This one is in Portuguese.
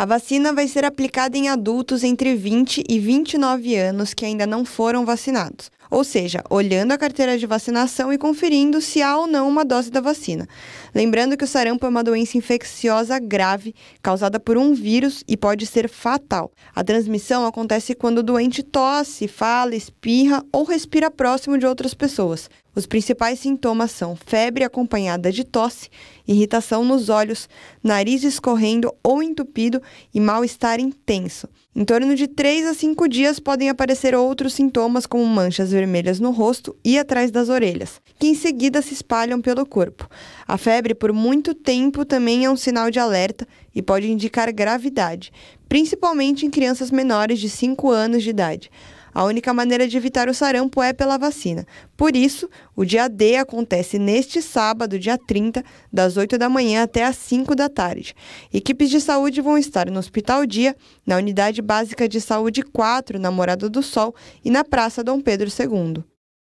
A vacina vai ser aplicada em adultos entre 20 e 29 anos que ainda não foram vacinados ou seja, olhando a carteira de vacinação e conferindo se há ou não uma dose da vacina. Lembrando que o sarampo é uma doença infecciosa grave causada por um vírus e pode ser fatal. A transmissão acontece quando o doente tosse, fala, espirra ou respira próximo de outras pessoas. Os principais sintomas são febre acompanhada de tosse, irritação nos olhos, nariz escorrendo ou entupido e mal-estar intenso. Em torno de 3 a 5 dias podem aparecer outros sintomas como manchas vermelhas no rosto e atrás das orelhas, que em seguida se espalham pelo corpo. A febre por muito tempo também é um sinal de alerta e pode indicar gravidade, principalmente em crianças menores de 5 anos de idade. A única maneira de evitar o sarampo é pela vacina. Por isso, o dia D acontece neste sábado, dia 30, das 8 da manhã até as 5 da tarde. Equipes de saúde vão estar no Hospital Dia, na Unidade Básica de Saúde 4, na Morada do Sol e na Praça Dom Pedro II.